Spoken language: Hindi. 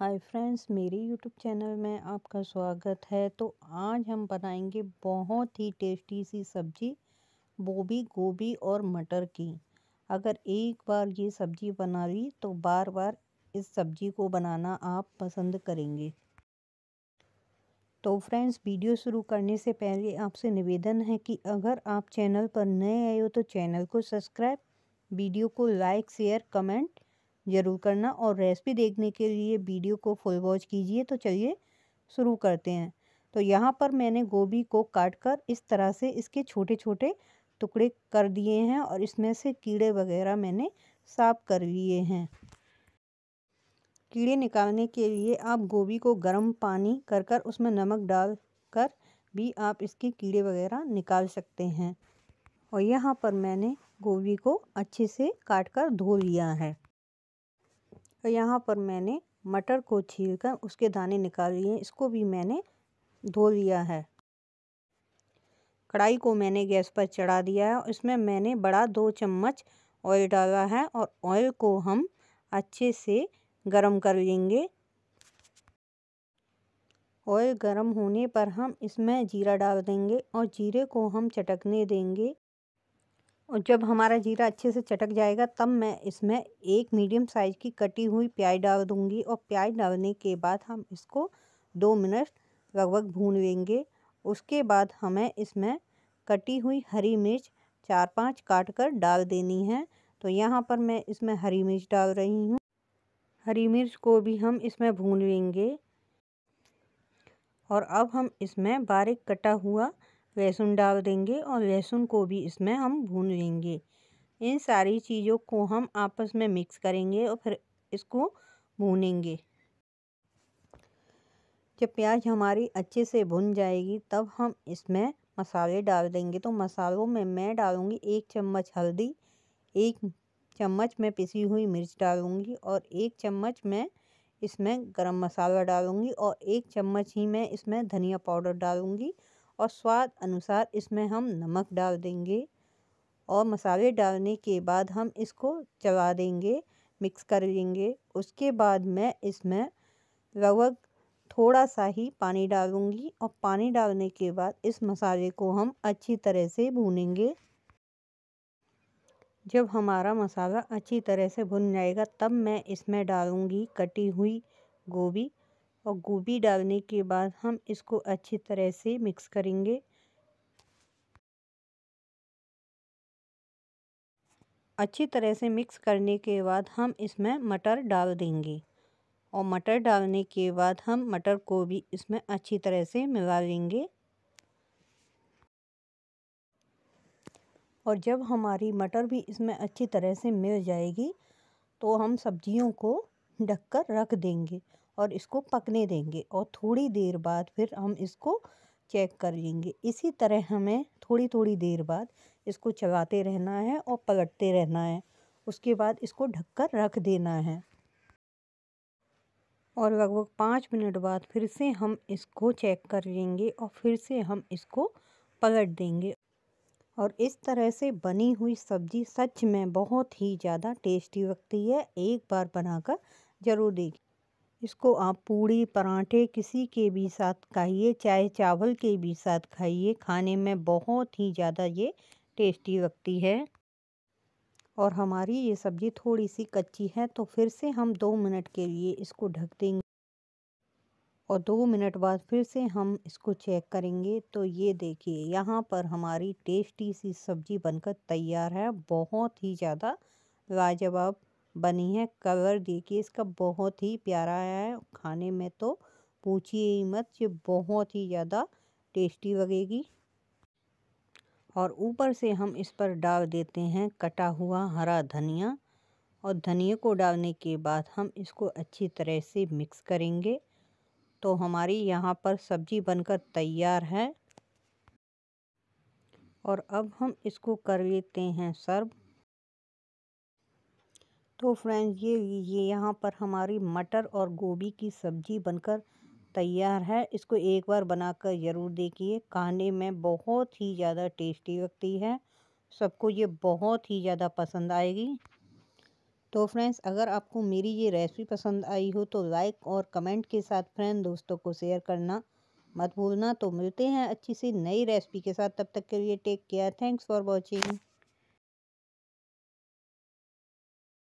हाय फ्रेंड्स मेरे यूट्यूब चैनल में आपका स्वागत है तो आज हम बनाएंगे बहुत ही टेस्टी सी सब्ज़ी वो भी गोभी और मटर की अगर एक बार ये सब्ज़ी बना ली तो बार बार इस सब्ज़ी को बनाना आप पसंद करेंगे तो फ्रेंड्स वीडियो शुरू करने से पहले आपसे निवेदन है कि अगर आप चैनल पर नए आए हो तो चैनल को सब्सक्राइब वीडियो को लाइक शेयर कमेंट ज़रूर करना और रेसिपी देखने के लिए वीडियो को फुल वॉच कीजिए तो चलिए शुरू करते हैं तो यहाँ पर मैंने गोभी को काट कर इस तरह से इसके छोटे छोटे टुकड़े कर दिए हैं और इसमें से कीड़े वगैरह मैंने साफ कर लिए हैं कीड़े निकालने के लिए आप गोभी को गर्म पानी कर कर उसमें नमक डाल कर भी आप इसके कीड़े वगैरह निकाल सकते हैं और यहाँ पर मैंने गोभी को अच्छे से काट कर धो लिया है तो यहाँ पर मैंने मटर को छील कर उसके दाने निकाल लिए इसको भी मैंने धो लिया है कढ़ाई को मैंने गैस पर चढ़ा दिया है इसमें मैंने बड़ा दो चम्मच ऑयल डाला है और ऑयल को हम अच्छे से गरम कर लेंगे ऑयल गरम होने पर हम इसमें जीरा डाल देंगे और जीरे को हम चटकने देंगे और जब हमारा जीरा अच्छे से चटक जाएगा तब मैं इसमें एक मीडियम साइज़ की कटी हुई प्याज डाल दूँगी और प्याज डालने के बाद हम इसको दो मिनट लगभग भून लेंगे उसके बाद हमें इसमें कटी हुई हरी मिर्च चार पांच काट कर डाल देनी है तो यहाँ पर मैं इसमें हरी मिर्च डाल रही हूँ हरी मिर्च को भी हम इसमें भून लेंगे और अब हम इसमें बारीक कटा हुआ लहसुन डाल देंगे और लहसुन को भी इसमें हम भून लेंगे इन सारी चीज़ों को हम आपस में मिक्स करेंगे और फिर इसको भूनेंगे जब प्याज हमारी अच्छे से भुन जाएगी तब हम इसमें मसाले डाल देंगे तो मसालों में मैं डालूँगी एक चम्मच हल्दी एक चम्मच में पिसी हुई मिर्च डालूँगी और एक चम्मच में इसमें गरम मसाला डालूँगी और एक चम्मच ही मैं इसमें धनिया पाउडर डालूँगी और स्वाद अनुसार इसमें हम नमक डाल देंगे और मसाले डालने के बाद हम इसको चला देंगे मिक्स कर लेंगे उसके बाद मैं इसमें लगभग थोड़ा सा ही पानी डालूंगी और पानी डालने के बाद इस मसाले को हम अच्छी तरह से भूनेंगे जब हमारा मसाला अच्छी तरह से भुन जाएगा तब मैं इसमें डालूंगी कटी हुई गोभी और गोभी डालने के बाद हम इसको अच्छी तरह से मिक्स करेंगे अच्छी तरह से मिक्स करने के बाद हम इसमें मटर डाल देंगे और मटर डालने के बाद हम मटर को भी इसमें अच्छी तरह से मिला लेंगे और जब हमारी मटर भी इसमें अच्छी तरह से मिल जाएगी तो हम सब्जियों को ढककर रख देंगे और इसको पकने देंगे और थोड़ी देर बाद फिर हम इसको चेक कर लेंगे इसी तरह हमें थोड़ी थोड़ी देर बाद इसको चलाते रहना है और पलटते रहना है उसके बाद इसको ढककर रख देना है और लगभग पाँच मिनट बाद फिर से हम इसको चेक कर लेंगे और फिर से हम इसको पलट देंगे और इस तरह से बनी हुई सब्ज़ी सच में बहुत ही ज़्यादा टेस्टी लगती है एक बार बनाकर ज़रूर देखें इसको आप पूड़ी पराठे किसी के भी साथ खाइए चाहे चावल के भी साथ खाइए खाने में बहुत ही ज़्यादा ये टेस्टी लगती है और हमारी ये सब्ज़ी थोड़ी सी कच्ची है तो फिर से हम दो मिनट के लिए इसको ढक देंगे और दो मिनट बाद फिर से हम इसको चेक करेंगे तो ये देखिए यहाँ पर हमारी टेस्टी सी सब्ज़ी बनकर तैयार है बहुत ही ज़्यादा लाजवाब बनी है कवर देखिए इसका बहुत ही प्यारा आया है खाने में तो पूछिए ही मत ये बहुत ही ज़्यादा टेस्टी लगेगी और ऊपर से हम इस पर डाल देते हैं कटा हुआ हरा धनिया और धनिए को डालने के बाद हम इसको अच्छी तरह से मिक्स करेंगे तो हमारी यहाँ पर सब्ज़ी बनकर तैयार है और अब हम इसको कर लेते हैं सर्व तो फ्रेंड्स ये ये यहाँ पर हमारी मटर और गोभी की सब्ज़ी बनकर तैयार है इसको एक बार बनाकर ज़रूर देखिए खाने में बहुत ही ज़्यादा टेस्टी लगती है सबको ये बहुत ही ज़्यादा पसंद आएगी तो फ्रेंड्स अगर आपको मेरी ये रेसिपी पसंद आई हो तो लाइक और कमेंट के साथ फ्रेंड दोस्तों को शेयर करना मत भूलना तो मिलते हैं अच्छी सी नई रेसिपी के साथ तब तक के लिए take care thanks for watching